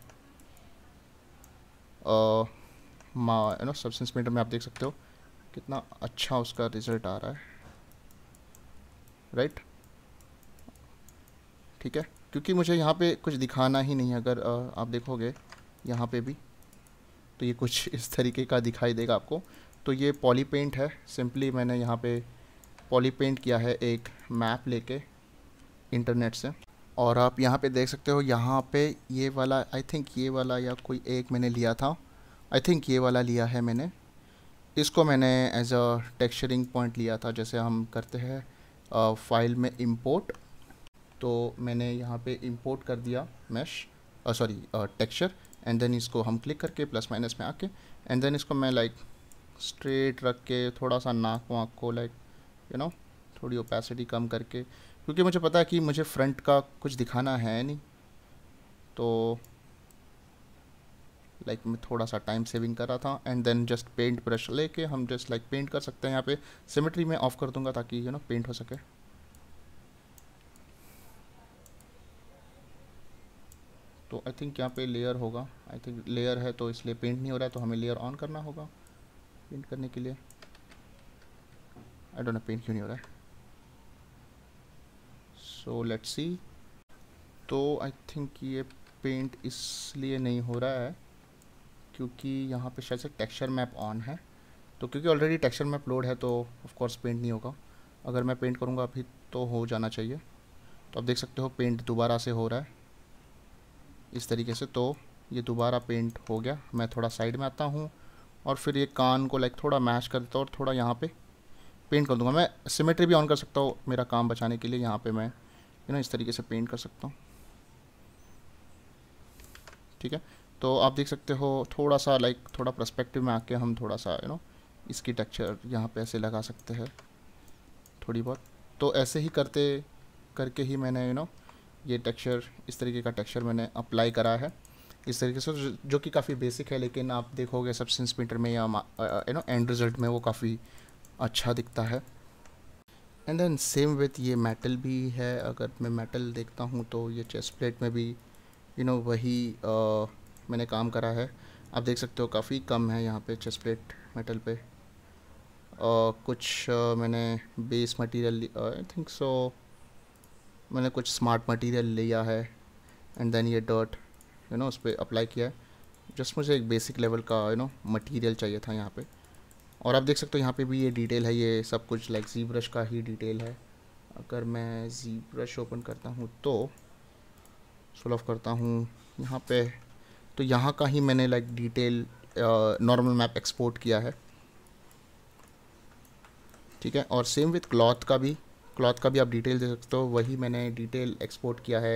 S1: नो सब्सटेंस मीटर में आप देख सकते हो कितना अच्छा उसका रिजल्ट आ रहा है राइट right? ठीक है क्योंकि मुझे यहाँ पे कुछ दिखाना ही नहीं अगर आप देखोगे यहाँ पे भी तो ये कुछ इस तरीके का दिखाई देगा आपको तो ये पॉली पेंट है सिंपली मैंने यहाँ पे पॉली पेंट किया है एक मैप लेके इंटरनेट से और आप यहाँ पे देख सकते हो यहाँ पे ये वाला आई थिंक ये वाला या कोई एक मैंने लिया था आई थिंक ये वाला लिया है मैंने इसको मैंने एज अ टेक्सचरिंग पॉइंट लिया था जैसे हम करते हैं फाइल में इंपोर्ट तो मैंने यहाँ पे इंपोर्ट कर दिया mesh sorry texture and then इसको हम क्लिक करके प्लस माइनस में आके एंड देन इसको मैं लाइक स्ट्रेट रख के थोड़ा सा नाक वाक को लाइक यू नो थोड़ी ओपेसिटी कम करके क्योंकि मुझे पता है कि मुझे फ्रंट का कुछ दिखाना है नहीं तो लाइक मैं थोड़ा सा टाइम सेविंग कर रहा था and then just paint brush लेके हम जस्ट लाइक पेंट कर सकते हैं यहाँ पे सिमेट्री में ऑफ कर दूंगा ताकि यू नो पेंट हो सके तो आई थिंक यहाँ पे लेयर होगा आई थिंक लेयर है तो इसलिए पेंट नहीं हो रहा है तो हमें लेयर ऑन करना होगा पेंट करने के लिए आई डोंट नो पेंट क्यों नहीं हो रहा है सो लेट्स सी तो आई थिंक ये पेंट इसलिए नहीं हो रहा है क्योंकि यहाँ पे शायद से टेक्सचर मैप ऑन है तो क्योंकि ऑलरेडी टेक्सचर मैप लोड है तो ऑफ कोर्स पेंट नहीं होगा अगर मैं पेंट करूँगा अभी तो हो जाना चाहिए तो आप देख सकते हो पेंट दोबारा से हो रहा है इस तरीके से तो ये दोबारा पेंट हो गया मैं थोड़ा साइड में आता हूँ और फिर ये कान को लाइक थोड़ा मैश कर देता हूँ और थोड़ा यहाँ पे पेंट कर दूँगा मैं सिमेट्री भी ऑन कर सकता हूँ मेरा काम बचाने के लिए यहाँ पे मैं यू नो इस तरीके से पेंट कर सकता हूँ ठीक है तो आप देख सकते हो थोड़ा सा लाइक थोड़ा प्रस्पेक्टिव में आके हम थोड़ा सा यू नो इसकी टेक्चर यहाँ पर ऐसे लगा सकते हैं थोड़ी बहुत तो ऐसे ही करते करके ही मैंने यू नो ये टेक्सचर इस तरीके का टेक्सचर मैंने अप्लाई करा है इस तरीके से जो कि काफ़ी बेसिक है लेकिन आप देखोगे सबसेंस प्रिंटर में या यू नो एंड रिजल्ट में वो काफ़ी अच्छा दिखता है एंड देन सेम विथ ये मेटल भी है अगर मैं मेटल देखता हूँ तो ये चेस्ट प्लेट में भी यू you नो know, वही आ, मैंने काम करा है आप देख सकते हो काफ़ी कम है यहाँ पे चेस्ट प्लेट मेटल पे uh, कुछ uh, मैंने base material I think so मैंने कुछ स्मार्ट मटेरियल लिया है एंड देन ये डॉट यू नो उस पर अप्लाई किया है जस्ट मुझे एक बेसिक लेवल का यू नो मटेरियल चाहिए था यहाँ पे और आप देख सकते हो यहाँ पे भी ये डिटेल है ये सब कुछ लाइक जी ब्रश का ही डिटेल है अगर मैं जी ब्रश ओपन करता हूँ तो ऑफ करता हूँ यहाँ पे तो यहाँ का ही मैंने like detail normal map export किया है ठीक है और सेम विथ क्लॉथ का भी क्लॉथ का भी आप डिटेल दे सकते हो वही मैंने डिटेल एक्सपोर्ट किया है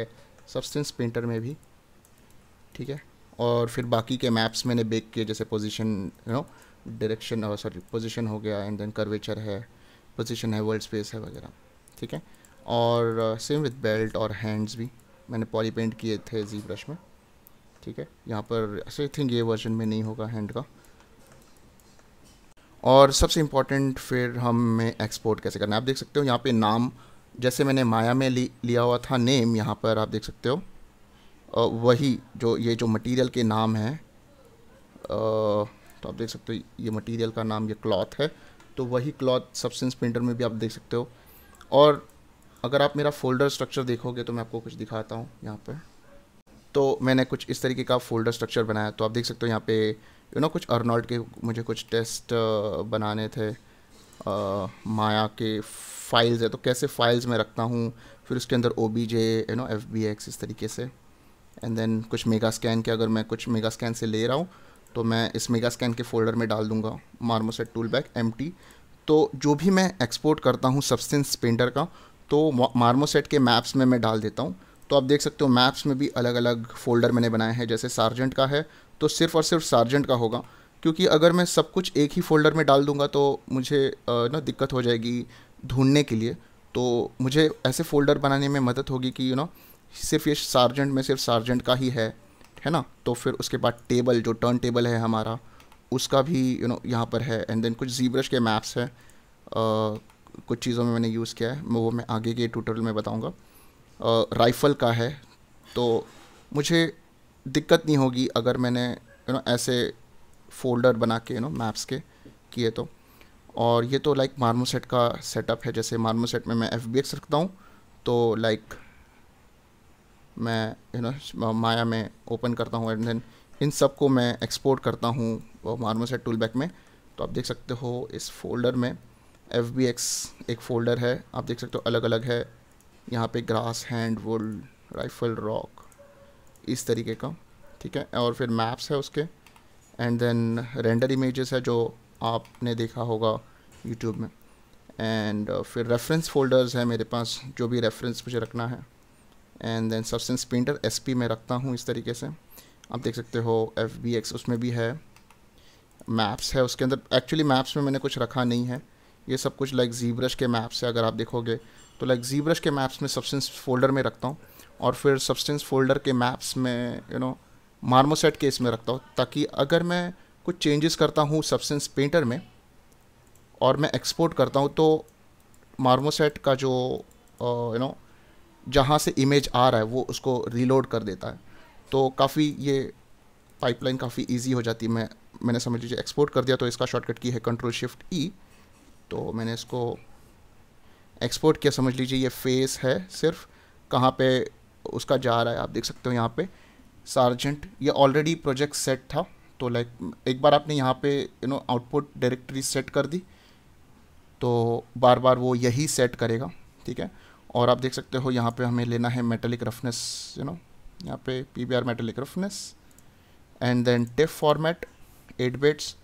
S1: सबस्टेंस पेंटर में भी ठीक है और फिर बाकी के मैप्स मैंने बेक किए जैसे position you know direction sorry position हो गया एंड देन कर्वेचर है पोजिशन है वर्ल्ड स्पेस है वगैरह ठीक है और सेम विथ बेल्ट और हैंड्स भी मैंने पॉली पेंट किए थे जी ब्रश में ठीक है यहाँ पर आई थिंक ये वर्जन में नहीं होगा हैंड का और सबसे इम्पॉर्टेंट फिर हमें एक्सपोर्ट कैसे करना है आप देख सकते हो यहाँ पे नाम जैसे मैंने माया में लिया हुआ था नेम यहाँ पर आप देख सकते हो वही जो ये जो मटेरियल के नाम हैं तो आप देख सकते हो ये मटेरियल का नाम ये क्लॉथ है तो वही क्लॉथ सब्सटेंस प्रिंटर में भी आप देख सकते हो और अगर आप मेरा फोल्डर स्ट्रक्चर देखोगे तो मैं आपको कुछ दिखाता हूँ यहाँ पर तो मैंने कुछ इस तरीके का फोल्डर स्ट्रक्चर बनाया तो आप देख सकते हो यहाँ पे यू नो कुछ अर्नॉल्ड के मुझे कुछ टेस्ट uh, बनाने थे आ, uh, माया के फाइल्स है तो कैसे फाइल्स में रखता हूँ फिर उसके अंदर O B J you know F B X इस तरीके से एंड देन कुछ मेगा स्कैन के अगर मैं कुछ मेगा स्कैन से ले रहा हूँ तो मैं इस मेगा स्कैन के फोल्डर में डाल दूंगा marmoset tool bag M T तो जो भी मैं एक्सपोर्ट करता हूँ सब्सटेंस पेंटर का तो मार्मोसेट के मैप्स में मैं डाल देता हूँ तो आप देख सकते हो मैप्स में भी अलग अलग फोल्डर मैंने बनाए हैं जैसे सार्जेंट का है तो सिर्फ और सिर्फ सार्जेंट का होगा क्योंकि अगर मैं सब कुछ एक ही फोल्डर में डाल दूंगा तो मुझे ना दिक्कत हो जाएगी ढूंढने के लिए तो मुझे ऐसे फोल्डर बनाने में मदद होगी कि यू नो सिर्फ ये सार्जेंट में सिर्फ सार्जेंट का ही है है ना तो फिर उसके बाद टेबल जो टर्न टेबल है हमारा उसका भी यू नो यहाँ पर है एंड देन कुछ जीब्रश के मैप्स हैं कुछ चीज़ों में मैंने यूज़ किया है वो मैं आगे के ट्यूटोरियल में बताऊँगा राइफ़ल का है तो मुझे दिक्कत नहीं होगी अगर मैंने यू नो ऐसे फोल्डर बना के यू नो मैप्स के किए तो और ये तो लाइक मार्मोसेट का सेटअप है जैसे मार्मोसेट में मैं एफ बी एक्स रखता हूँ तो लाइक मैं यू नो माया में ओपन करता हूँ एंड देन इन सब को मैं एक्सपोर्ट करता हूँ मार्मोसेट टूल बैक में तो आप देख सकते हो इस फोल्डर में एफ बी एक्स एक फ़ोल्डर है आप देख सकते हो अलग अलग है यहाँ पे grass hand wool rifle rock इस तरीके का ठीक है और फिर मैप्स है उसके एंड देन रेंडर इमेजेस है जो आपने देखा होगा यूट्यूब में एंड uh, फिर रेफरेंस फोल्डर्स है मेरे पास जो भी रेफरेंस मुझे रखना है and then substance painter S P में रखता हूँ इस तरीके से आप देख सकते हो एफ बी एक्स उसमें भी है मैप्स है उसके अंदर एक्चुअली मैप्स में मैंने कुछ रखा नहीं है ये सब कुछ लाइक जी जीब्रश के मैप्स है अगर आप देखोगे तो लाइक जी जीब्रश के मैप्स में सब्सटेंस फोल्डर में रखता हूँ और फिर सब्सटेंस फोल्डर के मैप्स में यू नो मार्मोसेट के इसमें रखता हूँ ताकि अगर मैं कुछ चेंजेस करता हूँ सब्सटेंस पेंटर में और मैं एक्सपोर्ट करता हूँ तो मार्मोसेट का जो यू नो जहाँ से इमेज आ रहा है वो उसको रीलोड कर देता है तो काफ़ी ये पाइपलाइन काफ़ी ईजी हो जाती है मैं मैंने समझ लीजिए एक्सपोर्ट कर दिया तो इसका शॉर्टकट की है कंट्रोल शिफ्ट ई तो मैंने इसको एक्सपोर्ट किया समझ लीजिए ये फेस है सिर्फ कहाँ पे उसका जा रहा है आप देख सकते हो यहाँ पे सार्जेंट ये ऑलरेडी प्रोजेक्ट सेट था तो लाइक एक बार आपने यहाँ पे you know output directory set कर दी तो बार बार वो यही सेट करेगा ठीक है और आप देख सकते हो यहाँ पे हमें लेना है मेटेलिक रफनेस यू नो यहाँ पे P B R metallic roughness and then tiff format eight bits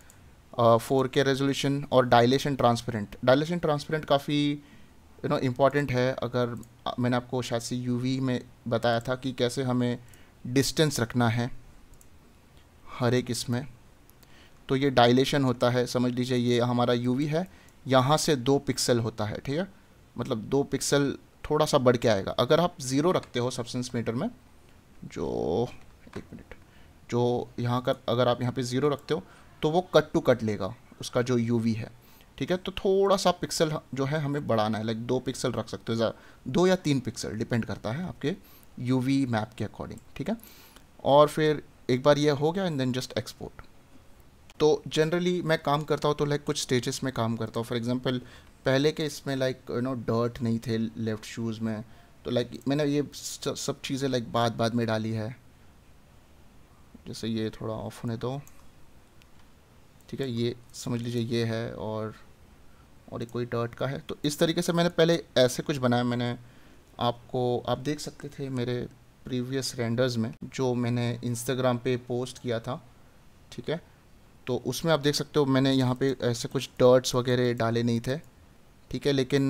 S1: four K resolution और डायलेशन ट्रांसपेरेंट डायलेशन ट्रांसपेरेंट काफ़ी यू नो इम्पॉर्टेंट है अगर मैंने आपको शायद से यू में बताया था कि कैसे हमें डिस्टेंस रखना है हर एक इसमें तो ये डायलेशन होता है समझ लीजिए ये हमारा यू है यहाँ से दो पिक्सल होता है ठीक है मतलब दो पिक्सल थोड़ा सा बढ़ के आएगा अगर आप ज़ीरो रखते हो सबसेंस मीटर में जो एक मिनट जो यहाँ का अगर आप यहाँ पे ज़ीरो रखते हो तो वो कट टू कट लेगा उसका जो यू है ठीक है तो थोड़ा सा पिक्सल जो है हमें बढ़ाना है लाइक दो पिक्सल रख सकते हो दो या तीन पिक्सल डिपेंड करता है आपके यू मैप के अकॉर्डिंग ठीक है और फिर एक बार ये हो गया एंड देन जस्ट एक्सपोर्ट तो जनरली मैं काम करता हूँ तो लाइक कुछ स्टेजेस में काम करता हूँ फॉर एग्जांपल पहले के इसमें लाइक यू नो डर्ट नहीं थे लेफ़्ट शूज़ में तो लाइक like, मैंने ये सब चीज़ें लाइक बाद बाद में डाली है जैसे ये थोड़ा ऑफ होने दो ठीक है ये समझ लीजिए ये है और और ये कोई डर्ट का है तो इस तरीके से मैंने पहले ऐसे कुछ बनाया मैंने आपको आप देख सकते थे मेरे प्रीवियस रेंडर्स में जो मैंने इंस्टाग्राम पे पोस्ट किया था ठीक है तो उसमें आप देख सकते हो मैंने यहाँ पे ऐसे कुछ डर्ट्स वगैरह डाले नहीं थे ठीक है लेकिन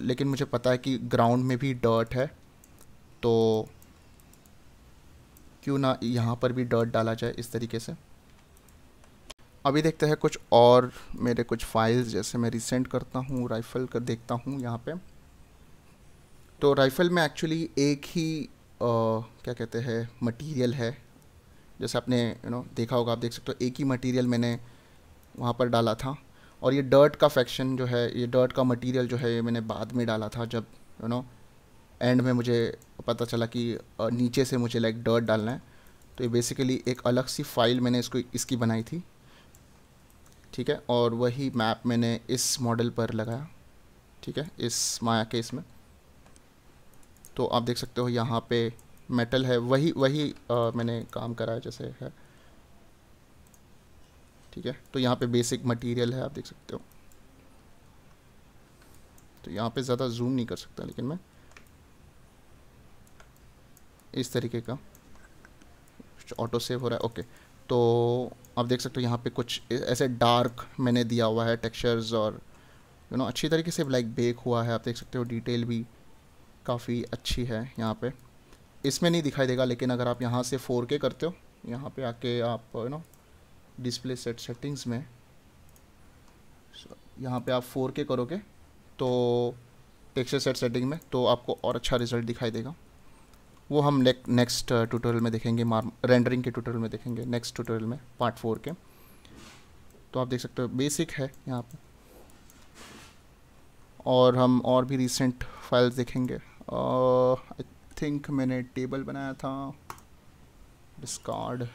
S1: लेकिन मुझे पता है कि ग्राउंड में भी डर्ट है तो क्यों ना यहाँ पर भी डर्ट डाला जाए इस तरीके से अभी देखते हैं कुछ और मेरे कुछ फाइल्स जैसे मैं रिसेंट करता हूँ राइफल कर देखता हूँ यहाँ पे तो राइफल में एक्चुअली एक ही आ, क्या कहते हैं मटेरियल है जैसे आपने यू नो देखा होगा आप देख सकते हो एक ही मटेरियल मैंने वहाँ पर डाला था और ये डर्ट का फैक्शन जो है ये डर्ट का मटीरियल जो है ये मैंने बाद में डाला था जब यू नो एंड में मुझे पता चला कि नीचे से मुझे लाइक डर्ट डालना है तो ये बेसिकली एक अलग सी फाइल मैंने इसको इसकी बनाई थी ठीक है और वही मैप मैंने इस मॉडल पर लगाया ठीक है इस माया केस में तो आप देख सकते हो यहाँ पे मेटल है वही वही आ, मैंने काम कराया जैसे है ठीक है तो यहाँ पे बेसिक मटेरियल है आप देख सकते हो तो यहाँ पे ज़्यादा जूम नहीं कर सकता लेकिन मैं इस तरीके का ऑटो सेव हो रहा है ओके तो आप देख सकते हो यहाँ पे कुछ ऐसे डार्क मैंने दिया हुआ है टेक्सचर्स और यू you नो know, अच्छी तरीके से लाइक बेक हुआ है आप देख सकते हो डिटेल भी काफ़ी अच्छी है यहाँ पे इसमें नहीं दिखाई देगा लेकिन अगर आप यहाँ से फोर के करते हो यहाँ पे आके आप you you know know, display set settings में यहाँ पे आप फोर के करोगे तो टेक्सचर सेट सेटिंग में तो आपको और अच्छा रिजल्ट दिखाई देगा वो हम नेक्स्ट ट्यूटोरियल uh, में देखेंगे रेंडरिंग के ट्यूटोरियल में देखेंगे नेक्स्ट ट्यूटोरियल में पार्ट फोर के तो आप देख सकते हो बेसिक है यहाँ पर और हम और भी रिसेंट फाइल्स देखेंगे आई uh, थिंक मैंने टेबल बनाया था डिस्कार्ड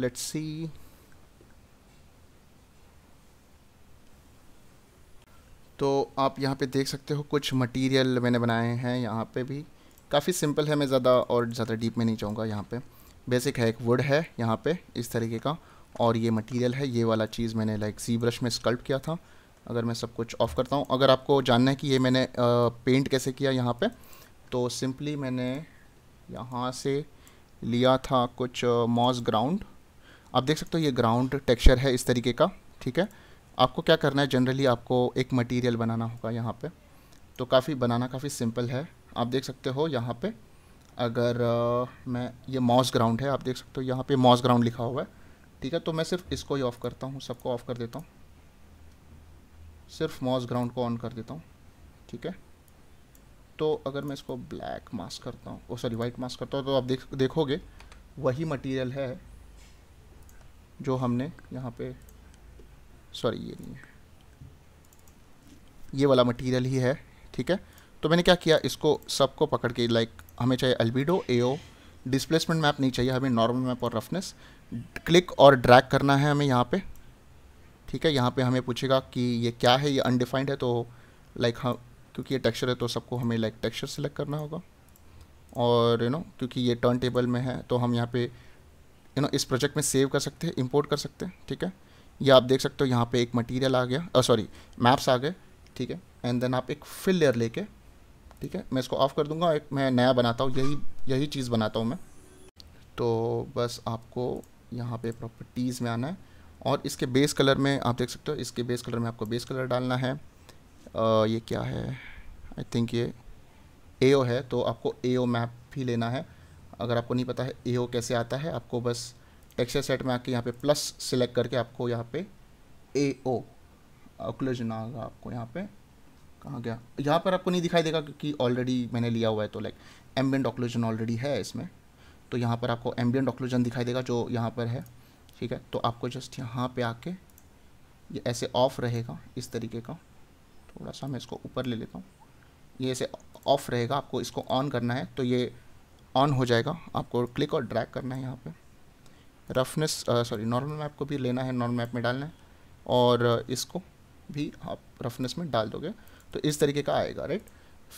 S1: लेट्स सी तो आप यहाँ पे देख सकते हो कुछ मटेरियल मैंने बनाए हैं यहाँ पे भी काफ़ी सिंपल है मैं ज़्यादा और ज़्यादा डीप में नहीं चाहूँगा यहाँ पे बेसिक है एक वुड है यहाँ पे इस तरीके का और ये मटेरियल है ये वाला चीज़ मैंने लाइक सी ब्रश में स्कल्प किया था अगर मैं सब कुछ ऑफ करता हूँ अगर आपको जानना है कि ये मैंने पेंट कैसे किया यहाँ पर तो सिंपली मैंने यहाँ से लिया था कुछ मॉस ग्राउंड आप देख सकते हो ये ग्राउंड टेक्स्चर है इस तरीके का ठीक है आपको क्या करना है जनरली आपको एक मटेरियल बनाना होगा यहाँ पे तो काफ़ी बनाना काफ़ी सिंपल है आप देख सकते हो यहाँ पे अगर आ, मैं ये मॉस ग्राउंड है आप देख सकते हो यहाँ पे मॉस ग्राउंड लिखा हुआ है ठीक है तो मैं सिर्फ इसको ही ऑफ़ करता हूँ सबको ऑफ़ कर देता हूँ सिर्फ मॉस ग्राउंड को ऑन कर देता हूँ ठीक है तो अगर मैं इसको ब्लैक मास्क करता हूँ ओ सॉरी वाइट मास्क करता हूँ तो आप देख देखोगे वही मटेरियल है जो हमने यहाँ पे सॉरी ये नहीं है ये वाला मटेरियल ही है ठीक है तो मैंने क्या किया इसको सबको पकड़ के लाइक हमें चाहिए अल्बीडो ए डिस्प्लेसमेंट मैप नहीं चाहिए हमें नॉर्मल मैप और रफनेस क्लिक और ड्रैग करना है हमें यहाँ पे ठीक है यहाँ पे हमें पूछेगा कि ये क्या है ये अनडिफाइंड है तो लाइक हम हाँ, क्योंकि ये टेक्सचर है तो सबको हमें लाइक टेक्सचर सेलेक्ट करना होगा और यू नो क्योंकि ये टर्न टेबल में है तो हम यहाँ पे यू नो इस प्रोजेक्ट में सेव कर सकते हैं इम्पोर्ट कर सकते हैं ठीक है ये आप देख सकते हो यहाँ पे एक मटेरियल आ गया सॉरी मैप्स आ गए ठीक है एंड देन आप एक फिल लेयर लेके ठीक है मैं इसको ऑफ़ कर दूंगा एक मैं नया बनाता हूँ यही यही चीज़ बनाता हूँ मैं तो बस आपको यहाँ पे प्रॉपर्टीज़ में आना है और इसके बेस कलर में आप देख सकते हो इसके बेस कलर में आपको बेस कलर डालना है आ, ये क्या है आई थिंक ये ए है तो आपको ए मैप भी लेना है अगर आपको नहीं पता है ए कैसे आता है आपको बस टेक्सचर सेट में आके यहाँ पे प्लस सिलेक्ट करके आपको यहाँ पे ए ओ ऑक्लूजन आपको यहाँ पे कहाँ गया यहाँ पर आपको नहीं दिखाई देगा क्योंकि ऑलरेडी मैंने लिया हुआ है तो लाइक एम्बियन ऑक्लूजन ऑलरेडी है इसमें तो यहाँ पर आपको एम्बियन ऑक्लूजन दिखाई देगा जो यहाँ पर है ठीक है तो आपको जस्ट यहाँ पे आके ये ऐसे ऑफ रहेगा इस तरीके का थोड़ा सा मैं इसको ऊपर ले लेता हूँ ये ऐसे ऑफ रहेगा आपको इसको ऑन करना है तो ये ऑन हो जाएगा आपको क्लिक और ड्रैग करना है यहाँ पे रफनेस सॉरी नॉर्मल मैप को भी लेना है नॉर्मल मैप में डालना है और इसको भी आप रफनेस में डाल दोगे तो इस तरीके का आएगा राइट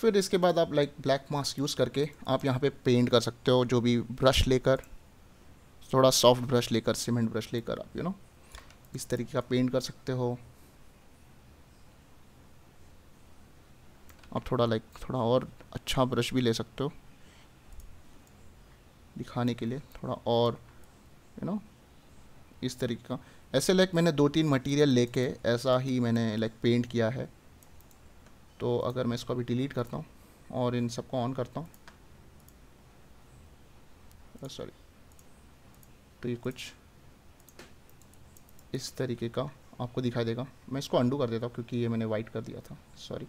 S1: फिर इसके बाद आप लाइक ब्लैक मास्क यूज़ करके आप यहाँ पे पेंट कर सकते हो जो भी ब्रश लेकर थोड़ा सॉफ्ट ब्रश लेकर सीमेंट ब्रश लेकर आप यू नो इस तरीके का पेंट कर सकते हो आप थोड़ा लाइक थोड़ा और अच्छा ब्रश भी ले सकते हो दिखाने के लिए थोड़ा और यू नो इस तरीके का ऐसे लाइक मैंने दो तीन मटेरियल लेके ऐसा ही मैंने लाइक पेंट किया है तो अगर मैं इसको अभी डिलीट करता हूँ और इन सबको ऑन करता हूँ सॉरी तो ये कुछ इस तरीके का आपको दिखाई देगा मैं इसको अंडू कर देता हूँ क्योंकि ये मैंने वाइट कर दिया था सॉरी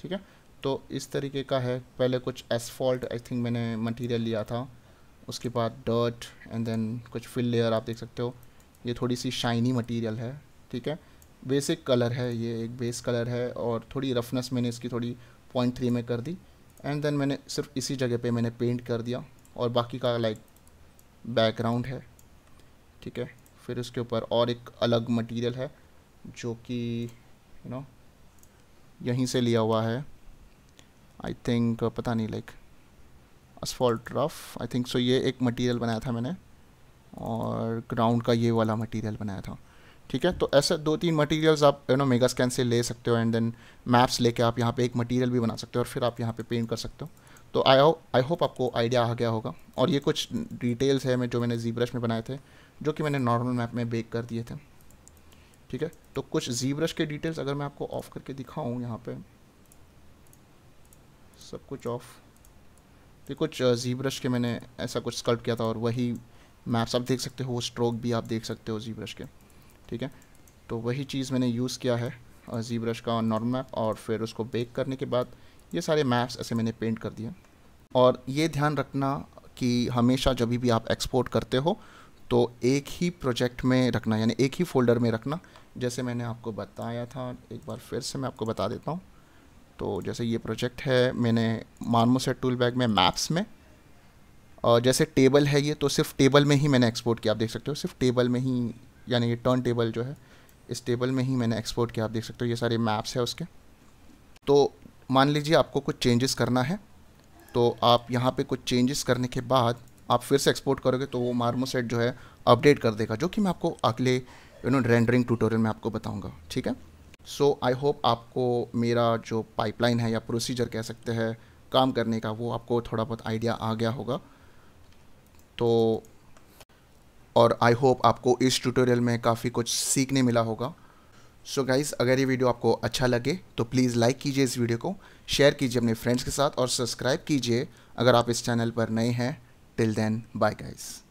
S1: ठीक है तो इस तरीके का है पहले कुछ एसफॉल्ट आई थिंक मैंने मटेरियल लिया था उसके बाद डर्ट एंड देन कुछ फिल लेयर आप देख सकते हो ये थोड़ी सी शाइनी मटेरियल है ठीक है बेसिक कलर है ये एक बेस कलर है और थोड़ी रफनेस मैंने इसकी थोड़ी पॉइंट थ्री में कर दी एंड देन मैंने सिर्फ इसी जगह पे मैंने पेंट कर दिया और बाकी का लाइक बैकग्राउंड है ठीक है फिर उसके ऊपर और एक अलग मटेरियल है जो कि यू नो यहीं से लिया हुआ है आई थिंक पता नहीं like asphalt rough I think so ये एक मटेरियल बनाया था मैंने और ग्राउंड का ये वाला मटेरियल बनाया था ठीक है तो ऐसे दो तीन मटेरियल्स आप यू नो मेगा स्कैन से ले सकते हो एंड देन मैप्स लेके आप यहाँ पे एक मटेरियल भी बना सकते हो और फिर आप यहाँ पे पेंट कर सकते हो तो आई आई होप आपको आइडिया आ गया होगा और ये कुछ डिटेल्स है मैं जो मैंने जी ब्रश में बनाए थे जो कि मैंने नॉर्मल मैप में बेक कर दिए थे ठीक है तो कुछ जी ब्रश के डिटेल्स अगर मैं आपको ऑफ करके दिखाऊँ यहाँ पर सब कुछ ऑफ तो कुछ ब्रश uh, के मैंने ऐसा कुछ स्कल्प किया था और वही मैप्स आप देख सकते हो स्ट्रोक भी आप देख सकते हो जी ब्रश के ठीक है तो वही चीज़ मैंने यूज़ किया है जी ब्रश का नॉर्मल मैप और फिर उसको बेक करने के बाद ये सारे मैप्स ऐसे मैंने पेंट कर दिए और ये ध्यान रखना कि हमेशा जब भी आप एक्सपोर्ट करते हो तो एक ही प्रोजेक्ट में रखना यानी एक ही फोल्डर में रखना जैसे मैंने आपको बताया था एक बार फिर से मैं आपको बता देता हूँ तो जैसे ये प्रोजेक्ट है मैंने मार्मोसेट टूल बैग में मैप्स में और जैसे टेबल है ये तो सिर्फ टेबल में ही मैंने एक्सपोर्ट किया आप देख सकते हो सिर्फ टेबल में ही यानी ये टर्न टेबल जो है इस टेबल में ही मैंने एक्सपोर्ट किया आप देख सकते हो ये सारे मैप्स हैं उसके तो मान लीजिए आपको कुछ चेंजेस करना है तो आप यहाँ पे कुछ चेंजेस करने के बाद आप फिर से एक्सपोर्ट करोगे तो वो मार्मो सेट जो है अपडेट कर देगा जो कि मैं आपको अगले यू नो रेंडरिंग ट्यूटोरियल में आपको बताऊँगा ठीक है सो आई होप आपको मेरा जो पाइपलाइन है या प्रोसीजर कह सकते हैं काम करने का वो आपको थोड़ा बहुत आइडिया आ गया होगा तो और आई होप आपको इस ट्यूटोरियल में काफ़ी कुछ सीखने मिला होगा सो so गाइज़ अगर ये वीडियो आपको अच्छा लगे तो प्लीज़ लाइक कीजिए इस वीडियो को शेयर कीजिए अपने फ्रेंड्स के साथ और सब्सक्राइब कीजिए अगर आप इस चैनल पर नए हैं टिल देन बाय गाइज़